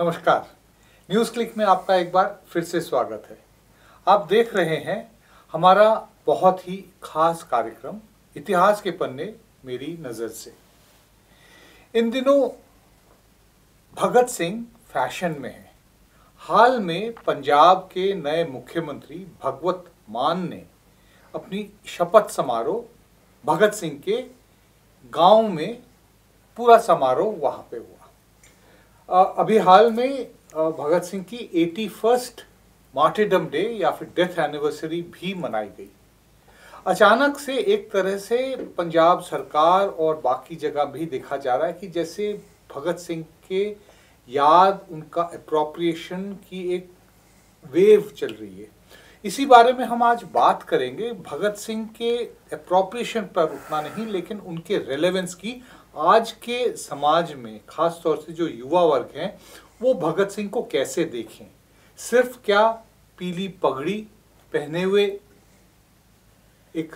नमस्कार news click में आपका एक बार फिर से स्वागत है आप देख रहे हैं हमारा बहुत ही खास कार्यक्रम इतिहास के पन्ने मेरी नज़र से इन दिनों भगत सिंह फैशन में है हाल में पंजाब के नए मुख्यमंत्री भगवत मान ने अपनी शपथ समारोह भगत सिंह के गांव में पूरा समारोह वहां पे हुआ अभी हाल में भगत सिंह की एटी फर्स्ट मार्टिडम डे या फिर डेथ एनिवर्सरी भी मनाई गई अचानक से एक तरह से पंजाब सरकार और बाकी जगह भी देखा जा रहा है कि जैसे भगत सिंह के याद उनका अप्रोप्रिएशन की एक वेव चल रही है इसी बारे में हम आज बात करेंगे भगत सिंह के अप्रोप्रिएशन पर उतना नहीं लेकिन उनके रेलेवेंस की आज के समाज में खास तौर से जो युवा वर्ग हैं वो भगत सिंह को कैसे देखें सिर्फ क्या पीली पगड़ी पहने हुए एक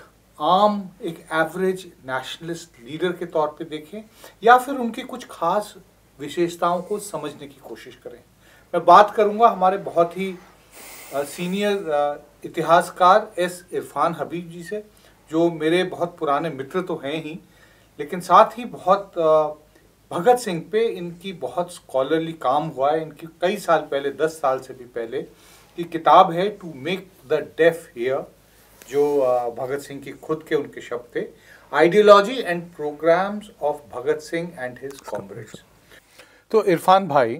आम एक एवरेज नेशनलिस्ट लीडर के तौर पे देखें या फिर उनकी कुछ खास विशेषताओं को समझने की कोशिश करें मैं बात करूंगा हमारे बहुत ही सीनियर इतिहासकार एस इरफान हबीब जी से जो मेरे बहुत पुराने मित्र तो हैं ही लेकिन साथ ही बहुत भगत सिंह पे इनकी बहुत स्कॉलरली काम हुआ है इनकी कई साल पहले दस साल से भी पहले की किताब है to make the deaf hear जो भगत सिंह की खुद के उनके शब्द थे ideology and programmes of Bhagat Singh and his comrades तो इरफान भाई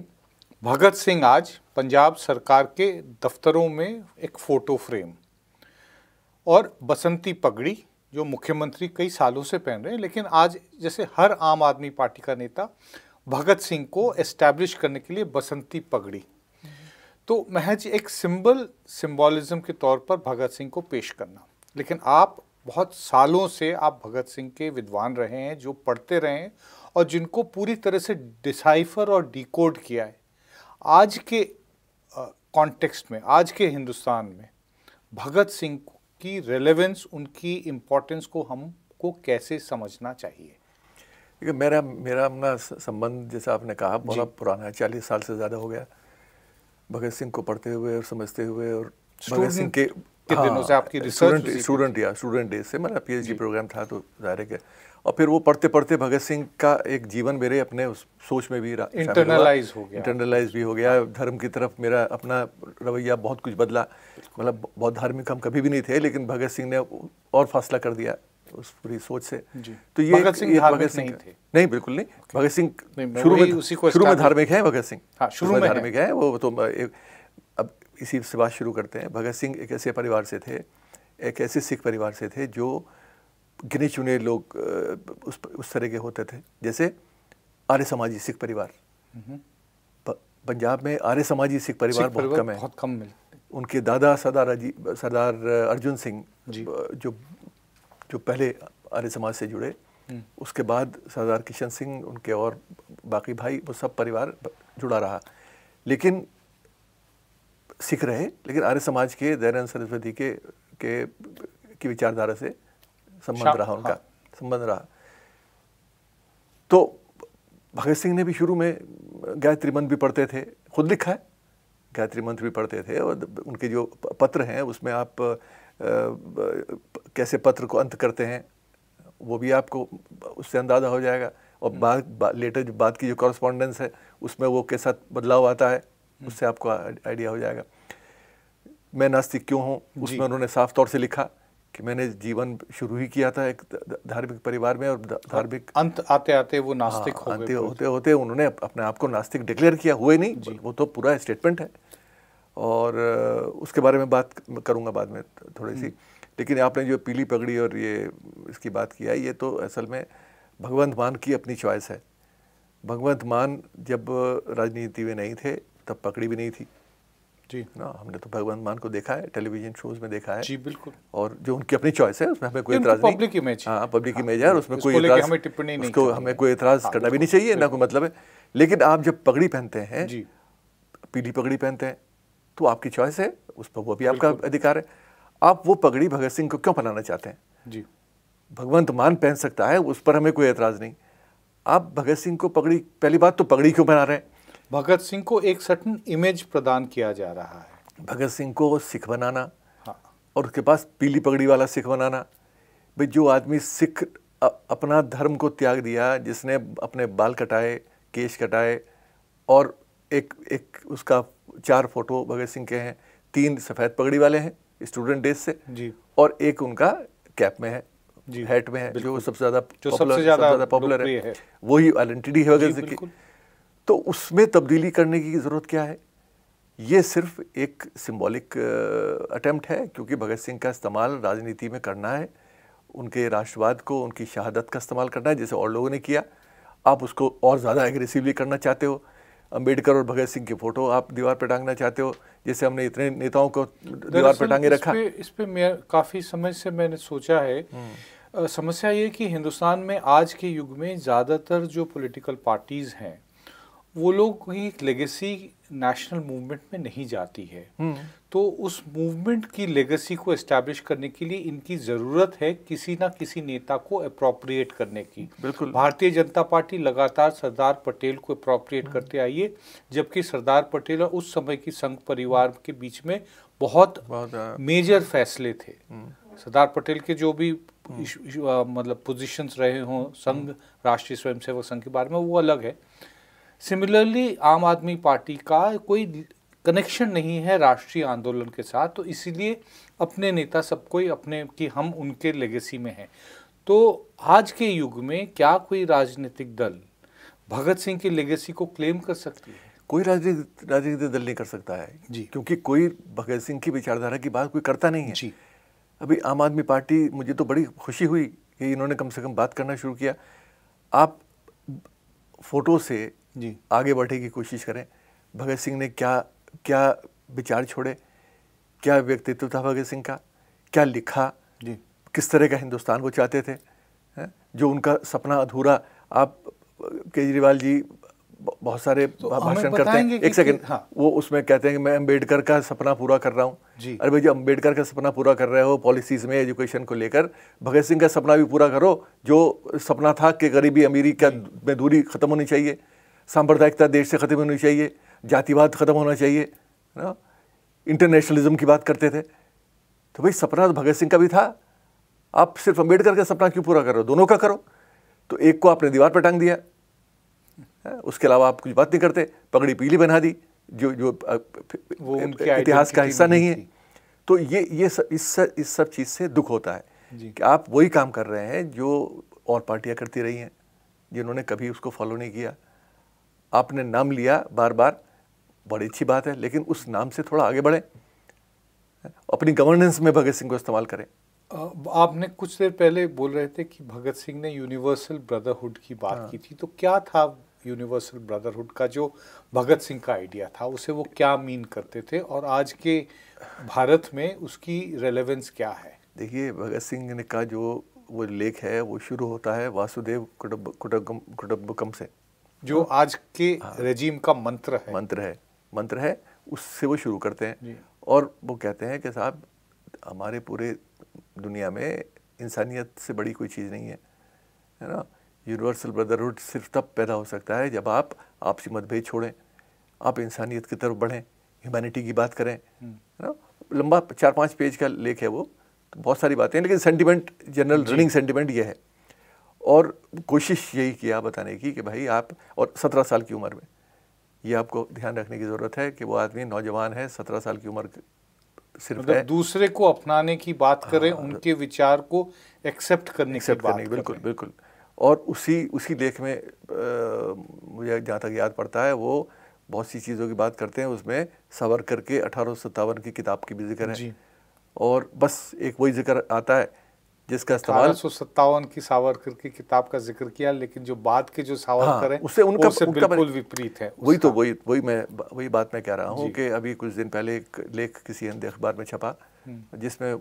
भगत सिंह आज पंजाब सरकार के दफ्तरों में एक फ़ोटो फ्रेम और बसंती पगड़ी जो मुख्यमंत्री कई सालों से पहन रहे हैं लेकिन आज जैसे हर आम आदमी पार्टी का नेता भगत सिंह को एस्टैब्लिश करने के लिए बसंती पगड़ी तो महज एक सिंबल सिंबोलिज्म के तौर पर भगत सिंह को पेश करना लेकिन आप बहुत सालों से आप भगत सिंह के विद्वान रहे हैं जो पढ़ते रहे हैं और जिनको पूरी तरह से डिसाइफर और डिकोड किया है आज के कॉन्टेक्स्ट में आज के हिंदुस्तान में भगत सिंह उसकी रेलेवेंस उनकी इम्पोर्टेंस को हमको कैसे समझना चाहिए देखिए मेरा मेरा अपना संबंध जैसा आपने कहा बहुत पुराना है चालीस साल से ज़्यादा हो गया भगत सिंह को पढ़ते हुए और समझते हुए और भगत सिंह के के हाँ, दिनों से हाँ, आपकी रिसर्च स्टूडेंट या स्टूडेंट डे से मेरा पीएचडी प्रोग्राम था तो जाहिर है और फिर वो पढ़ते पढ़ते भगत सिंह का एक जीवन मेरे अपने उस सोच में भी इंटरनलाइज हो गया इंटरनलाइज भी हो गया धर्म की तरफ मेरा अपना रवैया बहुत कुछ बदला मतलब बहुत धार्मिक हम कभी भी नहीं थे लेकिन भगत सिंह ने और फासला कर दिया उस पूरी सोच से जी। तो ये भगत सिंह भगत सिंह थे नहीं बिल्कुल नहीं भगत सिंह शुरू में शुरू में धार्मिक है भगत सिंह हाँ, शुरू में धार्मिक है वो तो अब इसी से बात शुरू करते हैं भगत सिंह एक ऐसे परिवार से थे एक ऐसे सिख परिवार से थे जो गिने चुने लोग उस उस तरह के होते थे जैसे आर्य समाजी सिख परिवार हम्म। पंजाब में आर्य समाजी सिख परिवार बहुत कम है बहुत कम मिलते उनके दादा सरदार सरदार अर्जुन सिंह जो जो पहले आर्य समाज से जुड़े हम्म। उसके बाद सरदार किशन सिंह उनके और बाकी भाई वो सब परिवार जुड़ा रहा लेकिन सिख रहे लेकिन आर्य समाज के दयानंद सरस्वती के के की विचारधारा से संबंध रहा उनका हाँ। संबंध रहा तो भगत सिंह ने भी शुरू में गायत्री मंत्र भी पढ़ते थे खुद लिखा है गायत्री मंत्र भी पढ़ते थे और उनके जो पत्र हैं उसमें आप आ, कैसे पत्र को अंत करते हैं वो भी आपको उससे अंदाज़ा हो जाएगा और हम्म। बाद बा, लेटर जो बाद की जो कॉरस्पॉन्डेंस है उसमें वो के साथ बदलाव आता है हम्म। उससे आपको आइडिया हो जाएगा मैं नास्तिक क्यों हूँ उसमें उन्होंने साफ तौर से लिखा कि मैंने जीवन शुरू ही किया था एक धार्मिक परिवार में और धार्मिक अंत आते आते वो नास्तिक हाँ, हो आते होते होते उन्होंने अपने आप को नास्तिक डिक्लेयर किया हुए नहीं वो तो पूरा स्टेटमेंट है और उसके बारे में बात करूँगा बाद में थोड़ी सी हम्म। लेकिन आपने जो पीली पगड़ी और ये इसकी बात किया ये तो असल में भगवंत मान की अपनी चॉइस है भगवंत मान जब राजनीति में नहीं थे तब पकड़ी भी नहीं थी जी ना हाँ, हमने तो भगवान मान को देखा है टेलीविजन शोज में देखा है जी बिल्कुल और जो उनकी अपनी चॉइस है उसमें हमें कोई इतराज नहीं पब्लिक इमेज हाँ पब्लिक इमेज हाँ, है और उसमें कोई इतराज हमें टिप्पणी नहीं उसको हमें कोई इतराज हाँ, करना भी नहीं चाहिए ना कोई मतलब है लेकिन आप जब पगड़ी पहनते हैं पीढ़ी पगड़ी पहनते हैं तो आपकी चॉइस है उस पर वो भी आपका अधिकार है आप वो पगड़ी भगत सिंह को क्यों पहनाना चाहते हैं जी भगवंत मान पहन सकता है उस पर हमें कोई एतराज़ नहीं आप भगत सिंह को पगड़ी पहली बात तो पगड़ी क्यों बना रहे हैं भगत सिंह को एक सटन इमेज प्रदान किया जा रहा है भगत सिंह को सिख बनाना हाँ। और उसके पास पीली पगड़ी वाला सिख बनाना भाई जो आदमी सिख अपना धर्म को त्याग दिया जिसने अपने बाल कटाए केश कटाए और एक एक उसका चार फोटो भगत सिंह के हैं तीन सफ़ेद पगड़ी वाले हैं स्टूडेंट डेज से जी और एक उनका कैप में है जी हैट में है जो सबसे ज़्यादा जो सबसे ज़्यादा पॉपुलर है, है। वही आइडेंटिटी है भगत सिंह की तो उसमें तब्दीली करने की ज़रूरत क्या है ये सिर्फ एक सिंबॉलिक अटैम्प्ट है क्योंकि भगत सिंह का इस्तेमाल राजनीति में करना है उनके राष्ट्रवाद को उनकी शहादत का इस्तेमाल करना है जैसे और लोगों ने किया आप उसको और ज़्यादा एग्रेसिवली करना चाहते हो अंबेडकर और भगत सिंह की फ़ोटो आप दीवार पर टांगना चाहते हो जैसे हमने इतने नेताओं को दीवार पर टांगे रखा इस पर मैं काफ़ी समय से मैंने सोचा है हम्म। समस्या ये कि हिंदुस्तान में आज के युग में ज़्यादातर जो पॉलिटिकल पार्टीज़ हैं वो लोग की लेगेसी नेशनल मूवमेंट में नहीं जाती है हम्म। तो उस मूवमेंट की लेगेसी को एस्टैब्लिश करने के लिए इनकी ज़रूरत है किसी ना किसी नेता को अप्रोप्रिएट करने की बिल्कुल भारतीय जनता पार्टी लगातार सरदार पटेल को अप्रोप्रिएट हम्म। करते आई है जबकि सरदार पटेल और उस समय की संघ परिवार के बीच में बहुत, बहुत मेजर फैसले थे हम्म। सरदार पटेल के जो भी मतलब पोजिशंस रहे हों संघ राष्ट्रीय स्वयंसेवक संघ के बारे में वो अलग है सिमिलरली आम आदमी पार्टी का कोई कनेक्शन नहीं है राष्ट्रीय आंदोलन के साथ तो इसीलिए अपने नेता सब कोई अपने कि हम उनके लेगेसी में हैं तो आज के युग में क्या कोई राजनीतिक दल भगत सिंह की लेगेसी को क्लेम कर सकती है कोई राजनीतिक राजनीतिक दल नहीं कर सकता है जी क्योंकि कोई भगत सिंह की विचारधारा की बात कोई करता नहीं है जी अभी आम आदमी पार्टी मुझे तो बड़ी खुशी हुई कि इन्होंने कम से कम बात करना शुरू किया आप फोटो से जी आगे बढ़ने की कोशिश करें भगत सिंह ने क्या क्या विचार छोड़े क्या व्यक्तित्व था भगत सिंह का क्या लिखा जी किस तरह का हिंदुस्तान वो चाहते थे है? जो उनका सपना अधूरा आप केजरीवाल जी बहुत सारे तो भाषण करते हैं एक सेकंड हाँ। वो उसमें कहते हैं कि मैं अम्बेडकर का सपना पूरा कर रहा हूँ अरे भाई जो अम्बेडकर का सपना पूरा कर रहे हो पॉलिसीज में एजुकेशन को लेकर भगत सिंह का सपना भी पूरा करो जो सपना था कि गरीबी अमीरी का में दूरी खत्म होनी चाहिए सांप्रदायिकता देश से ख़त्म होनी चाहिए जातिवाद ख़त्म होना चाहिए ना इंटरनेशनलिज्म की बात करते थे तो भाई सपना तो भगत सिंह का भी था आप सिर्फ अम्बेडकर का सपना क्यों पूरा करो दोनों का करो तो एक को आपने दीवार पर टांग दिया हाँ, उसके अलावा आप कुछ बात नहीं करते पगड़ी पीली बना दी जो जो इतिहास का हिस्सा नहीं है तो ये ये सब इस सब इस सब चीज़ से दुख होता है कि आप वही काम कर रहे हैं जो और पार्टियां करती रही हैं जिन्होंने कभी उसको फॉलो नहीं किया आपने नाम लिया बार बार बड़ी अच्छी बात है लेकिन उस नाम से थोड़ा आगे बढ़ें अपनी गवर्नेंस में भगत सिंह को इस्तेमाल करें आपने कुछ देर पहले बोल रहे थे कि भगत सिंह ने यूनिवर्सल ब्रदरहुड की बात हाँ। की थी तो क्या था यूनिवर्सल ब्रदरहुड का जो भगत सिंह का आइडिया था उसे वो क्या मीन करते थे और आज के भारत में उसकी रेलेवेंस क्या है देखिए भगत सिंह ने का जो वो लेख है वो शुरू होता है वासुदेव कुटुब कुटुबकम से जो हाँ। आज के हाँ, रजीम का मंत्र है मंत्र है मंत्र है उससे वो शुरू करते हैं और वो कहते हैं कि साहब हमारे पूरे दुनिया में इंसानियत से बड़ी कोई चीज़ नहीं है है ना यूनिवर्सल ब्रदरहुड सिर्फ तब पैदा हो सकता है जब आप आपसी मतभेद छोड़ें आप इंसानियत की तरफ बढ़ें ह्यूमैनिटी की बात करें हम्म। है ना लंबा चार पाँच पेज का लेख है वो तो बहुत सारी बातें लेकिन सेंटिमेंट जनरल रनिंग सेंटिमेंट ये है और कोशिश यही किया बताने की कि भाई आप और सत्रह साल की उम्र में ये आपको ध्यान रखने की ज़रूरत है कि वो आदमी नौजवान है सत्रह साल की उम्र सिर्फ मतलब है। दूसरे को अपनाने की बात हाँ, करें उनके विचार को एक्सेप्ट करने एक्सेप्ट करने की बिल्कुल बिल्कुल और उसी उसी लेख में आ, मुझे जहाँ तक याद पड़ता है वो बहुत सी चीज़ों की बात करते हैं उसमें सवर करके अठारह की किताब की भी जिक्र है और बस एक वही जिक्र आता है जिसका इस्तेमाल सत्तावन की सावरकर की किताब का जिक्र किया लेकिन जो बाद के जो सावरकर हाँ, है उससे उनका, उससे उनका बिल्कुल विपरीत है वही तो वही वही मैं वही बात मैं कह रहा हूँ कि अभी कुछ दिन पहले एक लेख किसी हिंदी अखबार में छपा हम्म। जिसमें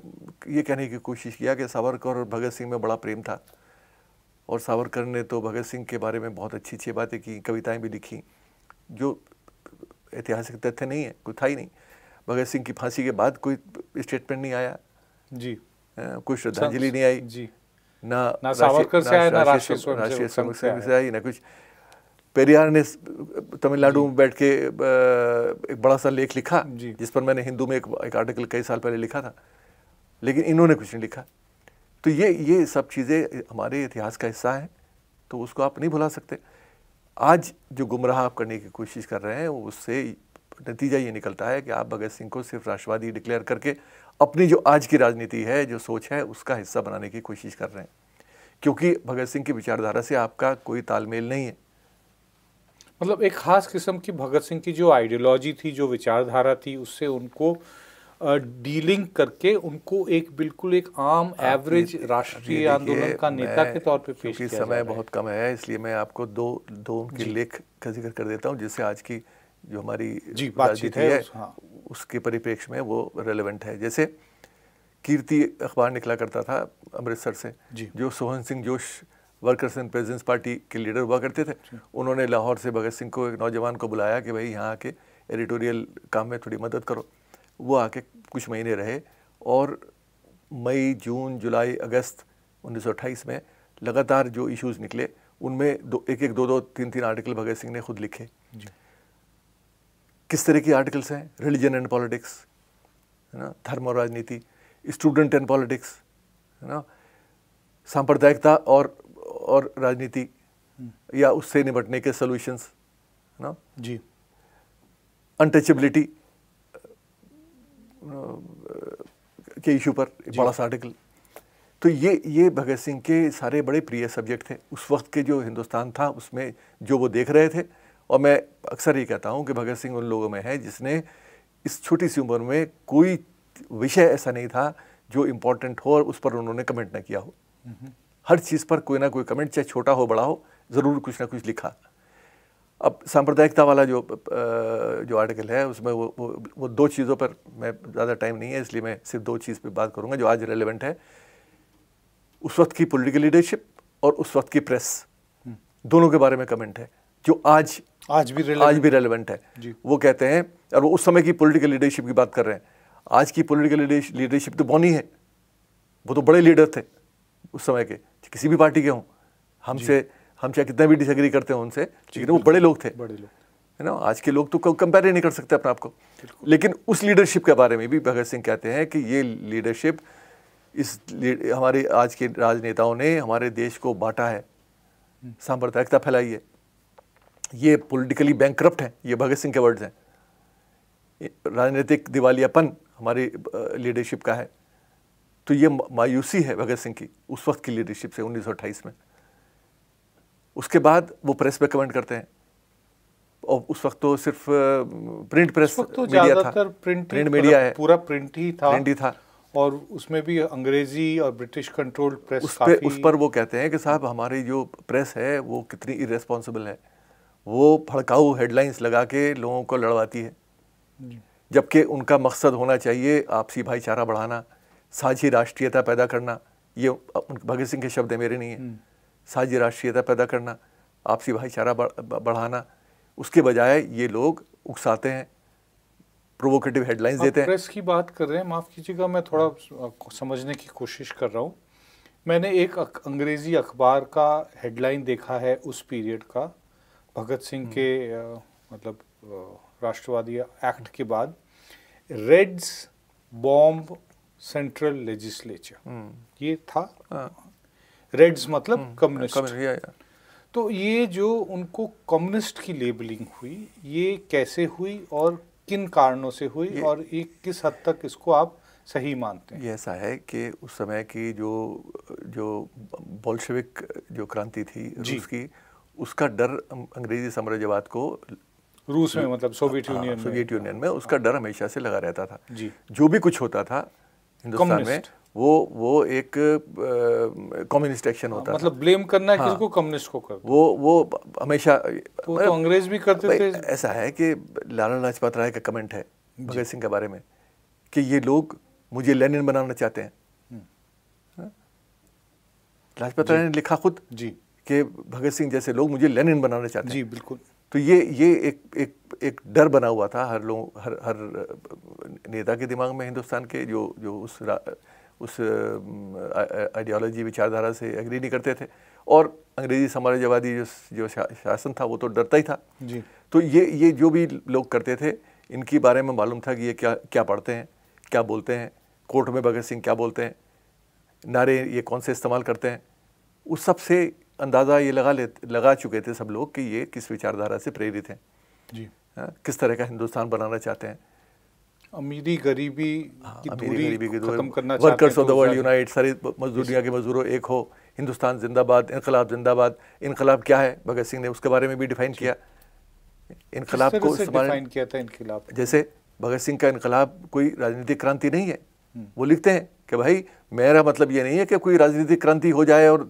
ये कहने की कोशिश किया कि सावरकर और भगत सिंह में बड़ा प्रेम था और सावरकर ने तो भगत सिंह के बारे में बहुत अच्छी अच्छी बातें की कविताएं भी लिखी जो ऐतिहासिक तथ्य नहीं है कोई था ही नहीं भगत सिंह की फांसी के बाद कोई स्टेटमेंट नहीं आया जी कोई श्रद्धांजलि नहीं आई ना राष्ट्रीय स्वयंसेवक से आई ना कुछ पेरियार ने तमिलनाडु में बैठ के एक बड़ा सा लेख लिखा जिस पर मैंने हिंदू में एक, एक आर्टिकल कई साल पहले लिखा था लेकिन इन्होंने कुछ नहीं लिखा तो ये ये सब चीज़ें हमारे इतिहास का हिस्सा है तो उसको आप नहीं भुला सकते आज जो गुमराह आप करने की कोशिश कर रहे हैं उससे नतीजा ये निकलता है कि आप भगत सिंह को सिर्फ राष्ट्रवादी डिक्लेयर करके अपनी जो आज की राजनीति है जो सोच है उसका हिस्सा बनाने की कोशिश कर रहे हैं क्योंकि भगत सिंह की विचारधारा से आपका कोई तालमेल नहीं है मतलब एक ख़ास किस्म की भगत सिंह की जो आइडियोलॉजी थी जो विचारधारा थी उससे उनको डीलिंग करके उनको एक बिल्कुल एक आम एवरेज राष्ट्रीय आंदोलन का नेता के तौर पे पेश किया समय बहुत कम है इसलिए मैं आपको दो दो उनके लेख का जिक्र कर देता हूँ जिससे आज की जो हमारी जी राजनीति है, है हाँ। उसके परिप्रेक्ष्य में वो रेलेवेंट है जैसे कीर्ति अखबार निकला करता था अमृतसर से जो Sohan Singh Josh workers and peasants party के लीडर हुआ करते थे उन्होंने लाहौर से भगत सिंह को एक नौजवान को बुलाया कि भाई यहाँ आके एडिटोरियल काम में थोड़ी मदद करो वो आके कुछ महीने रहे और मई जून जुलाई अगस्त 1928 में लगातार जो इश्यूज निकले उनमें दो एक एक दो दो तीन तीन आर्टिकल भगत सिंह ने खुद लिखे किस तरह की आर्टिकल्स हैं रिलीजन एंड पॉलिटिक्स है ना धर्म और राजनीति स्टूडेंट एंड पॉलिटिक्स है ना सांप्रदायिकता और और राजनीति या उससे निपटने के सोल्यूशंस है ना जी अनटचेबिलिटी के इशू पर बड़ा सा आर्टिकल तो ये ये भगत सिंह के सारे बड़े प्रिय सब्जेक्ट थे उस वक्त के जो हिंदुस्तान था उसमें जो वो देख रहे थे और मैं अक्सर ये कहता हूँ कि भगत सिंह उन लोगों में है जिसने इस छोटी सी उम्र में कोई विषय ऐसा नहीं था जो इम्पोर्टेंट हो और उस पर उन्होंने कमेंट ना किया हो हर चीज़ पर कोई ना कोई कमेंट चाहे छोटा हो बड़ा हो ज़रूर कुछ ना कुछ लिखा अब सांप्रदायिकता वाला जो जो आर्टिकल है उसमें वो वो वो दो चीज़ों पर मैं ज़्यादा टाइम नहीं है इसलिए मैं सिर्फ दो चीज़ पे बात करूँगा जो आज रेलिवेंट है उस वक्त की पॉलिटिकल लीडरशिप और उस वक्त की प्रेस दोनों के बारे में कमेंट है जो आज आज भी आज भी रेलिवेंट है वो कहते हैं और वो उस समय की पोलिटिकल लीडरशिप की बात कर रहे हैं आज की पोलिटिकल लीडरशिप तो बोनी है वो तो बड़े लीडर थे उस समय के किसी भी पार्टी के हों हमसे हम चाहे कितना भी डिसएग्री करते हैं उनसे लेकिन वो बड़े लोग थे बड़े लोग है ना आज के लोग तो कंपेयर ही नहीं कर सकते अपने आप को लेकिन उस लीडरशिप के बारे में भी भगत सिंह कहते हैं कि ये लीडरशिप इस हमारे आज के राजनेताओं ने हमारे देश को बांटा है हम्म। सांप्रदायिकता फैलाई है ये पॉलिटिकली बैंक करप्ट हैं ये भगत सिंह के वर्ड्स हैं राजनीतिक दिवालियापन हमारी लीडरशिप का है तो ये मायूसी है भगत सिंह की उस वक्त की लीडरशिप से उन्नीस में उसके बाद वो प्रेस पे कमेंट करते हैं और उस वक्त तो सिर्फ प्रिंट प्रेस तो मीडिया था प्रिंट प्रिंट मीडिया है पूरा प्रिंट ही था प्रिंट ही था और उसमें भी अंग्रेजी और ब्रिटिश कंट्रोल प्रेस उस, काफी... उस पर वो कहते हैं कि साहब हमारी जो प्रेस है वो कितनी इरेस्पॉन्सिबल है वो भड़काऊ हेडलाइंस लगा के लोगों को लड़वाती है जबकि उनका मकसद होना चाहिए आपसी भाईचारा बढ़ाना साझी राष्ट्रीयता पैदा करना ये भगत सिंह के शब्द मेरे नहीं है हम्म। साझी राष्ट्रीयता पैदा करना आपसी भाईचारा बढ़ाना उसके बजाय ये लोग उकसाते हैं प्रोवोकेटिव हेडलाइंस देते हैं प्रेस की बात कर रहे हैं माफ़ कीजिएगा मैं थोड़ा हाँ। समझने की कोशिश कर रहा हूँ मैंने एक अंग्रेज़ी अखबार का हेडलाइन देखा है उस पीरियड का भगत सिंह के हम्म। मतलब राष्ट्रवादी एक्ट के बाद reds bomb central legislature hmm. ये था हाँ। रेड्स मतलब हम्म। कम्युनिस्ट तो ये जो उनको कम्युनिस्ट की लेबलिंग हुई ये कैसे हुई और किन कारणों से हुई और एक किस हद तक इसको आप सही मानते हैं ऐसा है कि उस समय की जो जो बोल्शविक जो क्रांति थी रूस की उसका डर अं, अंग्रेजी साम्राज्यवाद को रूस में मतलब सोवियत हाँ, यूनियन सोवियत यूनियन में उसका डर हमेशा से लगा रहता था जी जो भी कुछ होता था हिंदुस्तान में वो वो एक कम्युनिस्ट एक्शन होता हाँ, मतलब ब्लेम करना हाँ, किसको कम्युनिस्ट को कर वो वो हमेशा तो, तो अंग्रेज भी करते थे ऐसा है कि लाला लाजपत राय का कमेंट है भगत सिंह के बारे में कि ये लोग मुझे लेनिन बनाना चाहते हैं हम्म। हाँ? लाजपत राय ने लिखा खुद जी कि भगत सिंह जैसे लोग मुझे लेनिन बनाना चाहते हैं जी बिल्कुल तो ये ये एक एक एक डर बना हुआ था हर लोग हर हर नेता के दिमाग में हिंदुस्तान के जो जो उस उस आइडियोलॉजी विचारधारा से एग्री नहीं करते थे और अंग्रेजी साम्राज्यवादी जो जो शा, शासन था वो तो डरता ही था जी तो ये ये जो भी लोग करते थे इनके बारे में मालूम था कि ये क्या क्या पढ़ते हैं क्या बोलते हैं कोर्ट में भगत सिंह क्या बोलते हैं नारे ये कौन से इस्तेमाल करते हैं उस सब से अंदाज़ा ये लगा ले लगा चुके थे सब लोग कि ये किस विचारधारा से प्रेरित हैं जी आ, हाँ, किस तरह का हिंदुस्तान बनाना चाहते हैं अमीरी गरीबी हाँ, की दूरी गरीबी की दूरी करना वर्कर्स ऑफ द वर्ल्ड तो यूनाइट सारी मजदूरिया के मजदूरों एक हो हिंदुस्तान जिंदाबाद इनकलाब जिंदाबाद इनकलाब क्या है भगत सिंह ने उसके बारे में भी डिफाइन किया इनकलाब को किया था इनकलाब जैसे भगत सिंह का इनकलाब कोई राजनीतिक क्रांति नहीं है वो लिखते हैं कि भाई मेरा मतलब ये नहीं है कि कोई राजनीतिक क्रांति हो जाए और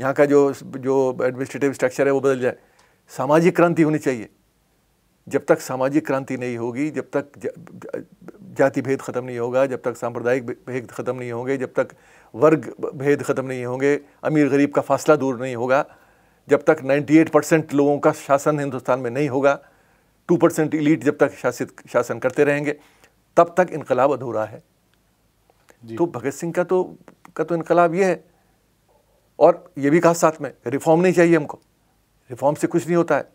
यहाँ का जो जो एडमिनिस्ट्रेटिव स्ट्रक्चर है वो बदल जाए सामाजिक क्रांति होनी चाहिए जब तक सामाजिक क्रांति नहीं होगी जब तक जाति भेद ख़त्म नहीं होगा जब तक सांप्रदायिक भेद ख़त्म नहीं होंगे जब तक वर्ग भेद ख़त्म नहीं होंगे अमीर गरीब का फासला दूर नहीं होगा जब तक 98 परसेंट लोगों का शासन हिंदुस्तान में नहीं होगा 2 परसेंट इलीट जब तक शासित शासन करते रहेंगे तब तक इनकलाब अधूरा है तो भगत सिंह का तो का तो इनकलाब ये है और ये भी कहा साथ में रिफॉर्म नहीं चाहिए हमको रिफॉर्म से कुछ नहीं होता है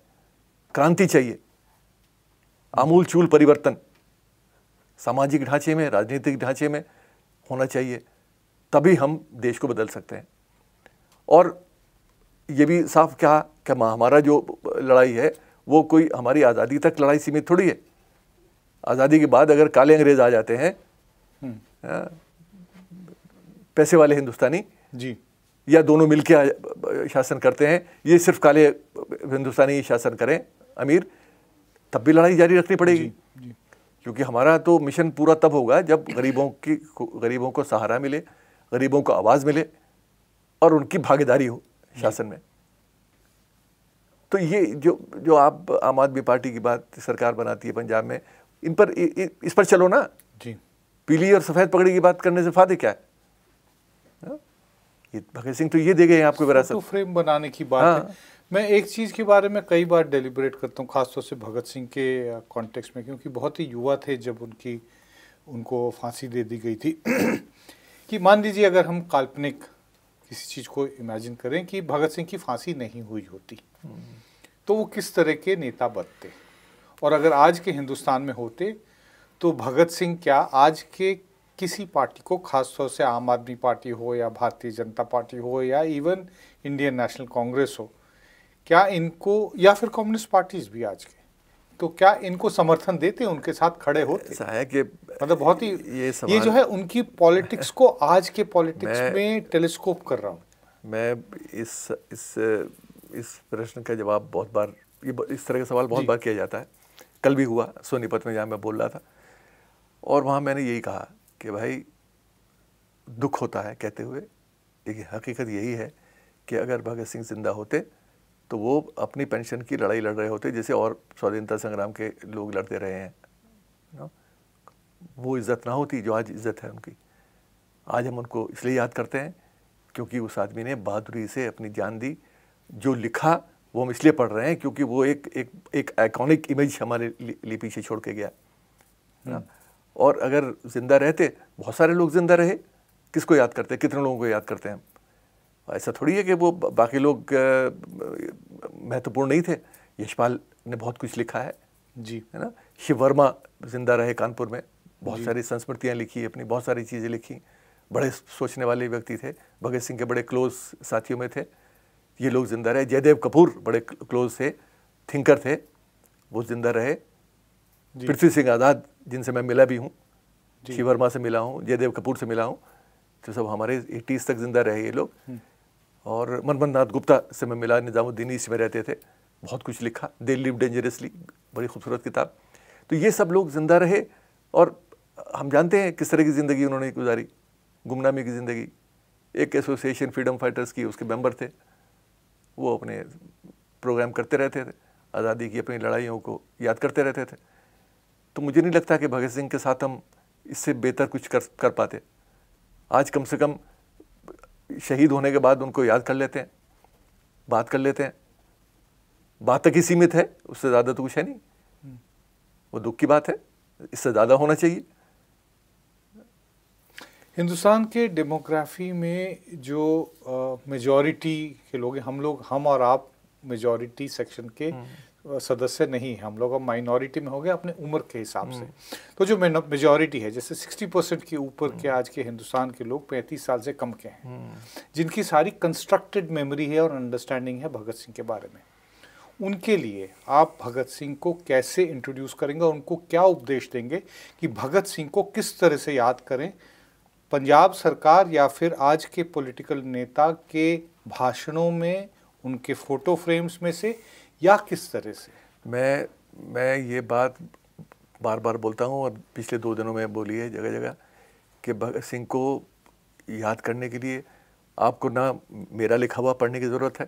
क्रांति चाहिए आमूल चूल परिवर्तन सामाजिक ढांचे में राजनीतिक ढांचे में होना चाहिए तभी हम देश को बदल सकते हैं और ये भी साफ क्या कि हमारा जो लड़ाई है वो कोई हमारी आज़ादी तक लड़ाई सीमित थोड़ी है आज़ादी के बाद अगर काले अंग्रेज आ जाते हैं हम्म। हाँ, पैसे वाले हिंदुस्तानी जी या दोनों मिलकर शासन करते हैं ये सिर्फ काले हिंदुस्तानी शासन करें अमीर तब भी लड़ाई जारी रखनी पड़ेगी क्योंकि हमारा तो मिशन पूरा तब होगा जब गरीबों की गरीबों को सहारा मिले गरीबों को आवाज़ मिले और उनकी भागीदारी हो शासन में तो ये जो जो आप आम आदमी पार्टी की बात सरकार बनाती है पंजाब में इन पर इ, इ, इस पर चलो ना जी पीली और सफ़ेद पगड़ी की बात करने से फायदे क्या है ये भगत सिंह तो ये दे गए आपको विरासत तो फ्रेम बनाने की बात हाँ। है मैं एक चीज़ के बारे में कई बार डेलीबरेट करता हूँ खासतौर से भगत सिंह के कॉन्टेक्स में क्योंकि बहुत ही युवा थे जब उनकी उनको फांसी दे दी गई थी कि मान लीजिए अगर हम काल्पनिक किसी चीज़ को इमेजिन करें कि भगत सिंह की फांसी नहीं हुई होती हम्म। तो वो किस तरह के नेता बनते और अगर आज के हिंदुस्तान में होते तो भगत सिंह क्या आज के किसी पार्टी को खासतौर से आम आदमी पार्टी हो या भारतीय जनता पार्टी हो या इवन इंडियन नेशनल कांग्रेस हो क्या इनको या फिर कम्युनिस्ट पार्टीज भी आज के तो क्या इनको समर्थन देते उनके साथ खड़े होते है कि मतलब बहुत ही ये ये जो है उनकी पॉलिटिक्स को आज के पॉलिटिक्स में टेलीस्कोप कर रहा हूँ मैं इस इस इस प्रश्न का जवाब बहुत बार ये इस तरह का सवाल बहुत बार किया जाता है कल भी हुआ सोनीपत में जहाँ मैं बोल रहा था और वहाँ मैंने यही कहा कि भाई दुख होता है कहते हुए एक हकीकत यही है कि अगर भगत सिंह जिंदा होते तो वो अपनी पेंशन की लड़ाई लड़ रहे होते जैसे और स्वाधीनता संग्राम के लोग लड़ते रहे हैं ना वो इज़्ज़त ना होती जो आज इज़्ज़त है उनकी आज हम उनको इसलिए याद करते हैं क्योंकि उस आदमी ने बहादुरी से अपनी जान दी जो लिखा वो हम इसलिए पढ़ रहे हैं क्योंकि वो एक एक एक आइकॉनिक इमेज हमारे लिए पीछे छोड़ के गया है ना और अगर ज़िंदा रहते बहुत सारे लोग ज़िंदा रहे किसको याद करते कितने लोगों को याद करते हैं ऐसा थोड़ी है कि वो बाकी लोग महत्वपूर्ण नहीं थे यशपाल ने बहुत कुछ लिखा है जी है ना शिव वर्मा जिंदा रहे कानपुर में बहुत सारी संस्मृतियाँ लिखी अपनी बहुत सारी चीज़ें लिखी बड़े सोचने वाले व्यक्ति थे भगत सिंह के बड़े क्लोज साथियों में थे ये लोग जिंदा रहे जयदेव कपूर बड़े क्लोज थे थिंकर थे वो जिंदा रहे पृथ्वी सिंह आज़ाद जिनसे मैं मिला भी हूँ शिव वर्मा से मिला हूँ जयदेव कपूर से मिला हूँ तो सब हमारे एटीज़ तक ज़िंदा रहे ये लोग हम्म। और मनमन नाथ गुप्ता से मैं मिला निज़ामुद्दीन ईस्ट में रहते थे बहुत कुछ लिखा दे लिव डेंजरसली बड़ी खूबसूरत किताब तो ये सब लोग ज़िंदा रहे और हम जानते हैं किस तरह की ज़िंदगी उन्होंने गुजारी गुमनामी की ज़िंदगी एक एसोसिएशन फ्रीडम फाइटर्स की उसके मेंबर थे वो अपने प्रोग्राम करते रहते थे आज़ादी की अपनी लड़ाइयों को याद करते रहते थे तो मुझे नहीं लगता कि भगत सिंह के साथ हम इससे बेहतर कुछ कर कर पाते आज कम से कम शहीद होने के बाद उनको याद कर लेते हैं बात कर लेते हैं बात तक ही सीमित है उससे ज़्यादा तो कुछ है नहीं वो दुख की बात है इससे ज़्यादा होना चाहिए हिंदुस्तान के डेमोग्राफी में जो मेजॉरिटी के लोग हम लोग हम और आप मेजॉरिटी सेक्शन के हम्म। सदस्य नहीं है हम लोग अब माइनॉरिटी में हो गए अपने उम्र के हिसाब से हम्म। तो जो मेजोरिटी है जैसे 60 परसेंट के ऊपर हम्म। के आज के हिंदुस्तान के लोग 35 साल से कम के हैं हम्म। जिनकी सारी कंस्ट्रक्टेड मेमोरी है और अंडरस्टैंडिंग है भगत सिंह के बारे में उनके लिए आप भगत सिंह को कैसे इंट्रोड्यूस करेंगे और उनको क्या उपदेश देंगे कि भगत सिंह को किस तरह से याद करें पंजाब सरकार या फिर आज के पॉलिटिकल नेता के भाषणों में उनके फोटो फ्रेम्स में से या किस तरह से मैं मैं ये बात बार बार बोलता हूँ और पिछले दो दिनों में बोली है जगह जगह कि भगत सिंह को याद करने के लिए आपको ना मेरा लिखा हुआ पढ़ने की ज़रूरत है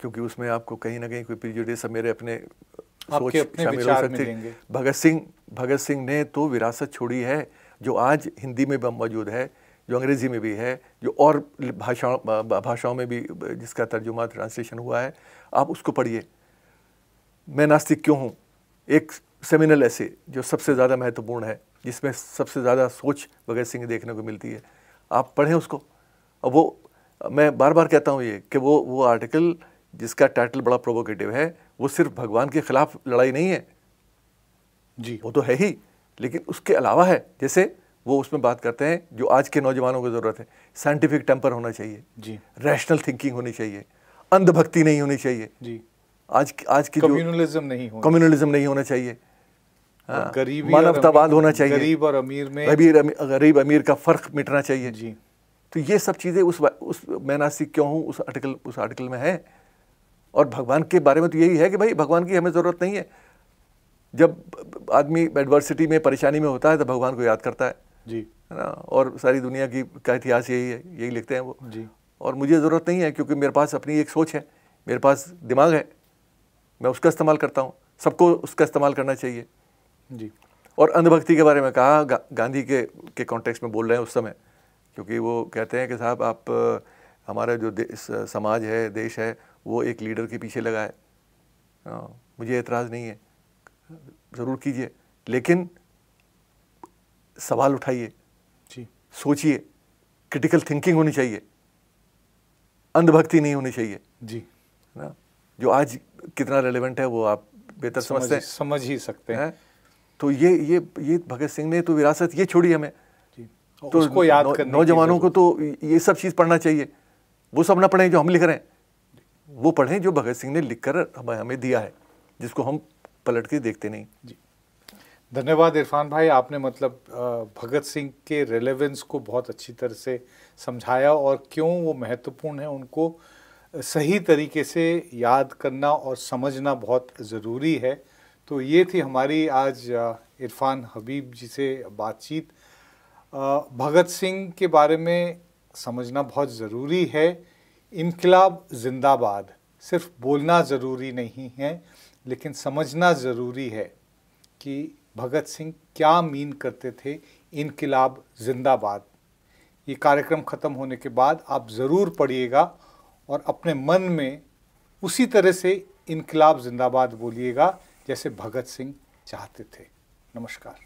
क्योंकि उसमें आपको कहीं ना कहीं कोई सब मेरे अपने सोच शामिल हो सकती भगत सिंह भगत सिंह ने तो विरासत छोड़ी है जो आज हिंदी में भी मौजूद है जो अंग्रेज़ी में भी है जो और भाषाओं भाषाओं में भी जिसका तर्जुमा ट्रांसलेशन हुआ है आप उसको पढ़िए मैं नास्तिक क्यों हूँ एक सेमिनल ऐसे जो सबसे ज़्यादा महत्वपूर्ण है जिसमें सबसे ज़्यादा सोच भगत सिंह देखने को मिलती है आप पढ़ें उसको और वो मैं बार बार कहता हूँ ये कि वो वो आर्टिकल जिसका टाइटल बड़ा प्रोवोकेटिव है वो सिर्फ भगवान के खिलाफ लड़ाई नहीं है जी वो तो है ही लेकिन उसके अलावा है जैसे वो उसमें बात करते हैं जो आज के नौजवानों को ज़रूरत है साइंटिफिक टेम्पर होना चाहिए जी रैशनल थिंकिंग होनी चाहिए अंधभक्ति नहीं होनी चाहिए जी आज आज की कम्युनलिज्म नहीं कम्युनलिज्म नहीं होना चाहिए हाँ, गरीब मानवतावाद होना चाहिए गरीब और अमीर में गरीब गरीब अमीर का फ़र्क मिटना चाहिए जी तो ये सब चीज़ें उस उस मैं नासिक क्यों हूँ उस आर्टिकल उस आर्टिकल में है और भगवान के बारे में तो यही है कि भाई भगवान की हमें ज़रूरत नहीं है जब आदमी एडवर्सिटी में परेशानी में होता है तो भगवान को याद करता है जी है ना और सारी दुनिया की का इतिहास यही है यही लिखते हैं वो जी और मुझे ज़रूरत नहीं है क्योंकि मेरे पास अपनी एक सोच है मेरे पास दिमाग है मैं उसका इस्तेमाल करता हूँ सबको उसका इस्तेमाल करना चाहिए जी और अंधभक्ति के बारे में कहा गा, गांधी के के कॉन्टेक्स्ट में बोल रहे हैं उस समय क्योंकि वो कहते हैं कि साहब आप हमारा जो समाज है देश है वो एक लीडर के पीछे लगा है आ, हाँ, मुझे एतराज़ नहीं है ज़रूर कीजिए लेकिन सवाल उठाइए जी सोचिए क्रिटिकल थिंकिंग होनी चाहिए अंधभक्ति नहीं होनी चाहिए जी जो आज कितना रेलिवेंट है वो आप बेहतर समझते हैं समझ ही सकते हैं तो ये ये ये भगत सिंह ने तो विरासत ये छोड़ी हमें तो उसको याद नौ, करने नौजवानों को तो ये सब चीज़ पढ़ना चाहिए वो सब ना पढ़ें जो हम लिख रहे हैं वो पढ़ें जो भगत सिंह ने लिख कर हमें हमें दिया है जिसको हम पलट के देखते नहीं जी धन्यवाद इरफान भाई आपने मतलब भगत सिंह के रेलेवेंस को बहुत अच्छी तरह से समझाया और क्यों वो महत्वपूर्ण है उनको सही तरीके से याद करना और समझना बहुत ज़रूरी है तो ये थी हमारी आज इरफान हबीब जी से बातचीत भगत सिंह के बारे में समझना बहुत ज़रूरी है इनकलाब जिंदाबाद सिर्फ बोलना ज़रूरी नहीं है लेकिन समझना ज़रूरी है कि भगत सिंह क्या मीन करते थे इनकलाब जिंदाबाद ये कार्यक्रम ख़त्म होने के बाद आप ज़रूर पढ़िएगा और अपने मन में उसी तरह से इनकलाब जिंदाबाद बोलिएगा जैसे भगत सिंह चाहते थे नमस्कार